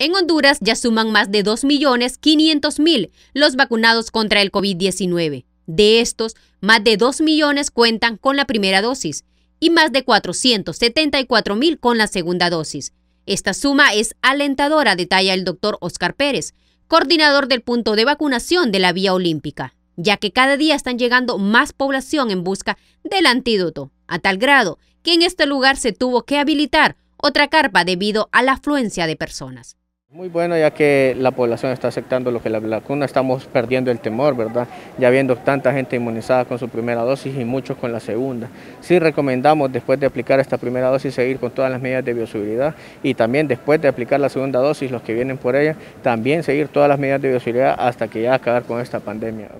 En Honduras ya suman más de 2.500.000 los vacunados contra el COVID-19. De estos, más de 2 millones cuentan con la primera dosis y más de 474.000 con la segunda dosis. Esta suma es alentadora, detalla el doctor Oscar Pérez, coordinador del punto de vacunación de la Vía Olímpica, ya que cada día están llegando más población en busca del antídoto, a tal grado que en este lugar se tuvo que habilitar otra carpa debido a la afluencia de personas. Muy bueno, ya que la población está aceptando lo que la vacuna, estamos perdiendo el temor, ¿verdad? Ya viendo tanta gente inmunizada con su primera dosis y muchos con la segunda. Sí recomendamos después de aplicar esta primera dosis seguir con todas las medidas de bioseguridad y también después de aplicar la segunda dosis, los que vienen por ella, también seguir todas las medidas de bioseguridad hasta que ya acabar con esta pandemia.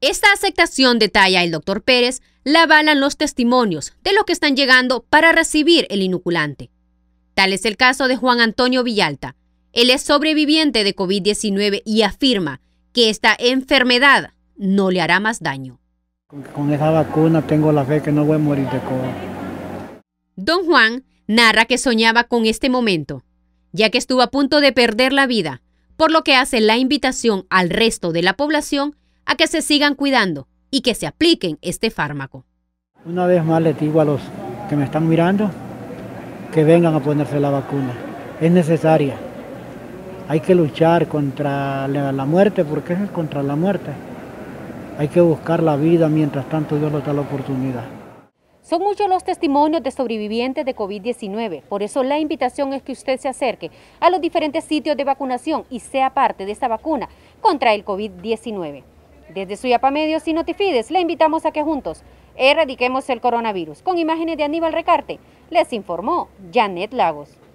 Esta aceptación, detalla el doctor Pérez, la avalan los testimonios de los que están llegando para recibir el inoculante. Tal es el caso de Juan Antonio Villalta, él es sobreviviente de COVID-19 y afirma que esta enfermedad no le hará más daño. Con, esa vacuna tengo la fe que no voy a morir de COVID. Don Juan narra que soñaba con este momento, ya que estuvo a punto de perder la vida, por lo que hace la invitación al resto de la población a que se sigan cuidando y que se apliquen este fármaco. Una vez más les digo a los que me están mirando que vengan a ponerse la vacuna. Es necesaria. Hay que luchar contra la muerte porque es contra la muerte. Hay que buscar la vida mientras tanto Dios nos da la oportunidad. Son muchos los testimonios de sobrevivientes de COVID-19, por eso la invitación es que usted se acerque a los diferentes sitios de vacunación y sea parte de esta vacuna contra el COVID-19. Desde Suyapa Medios y Notifides le invitamos a que juntos erradiquemos el coronavirus. Con imágenes de Aníbal Recarte, les informó Janet Lagos.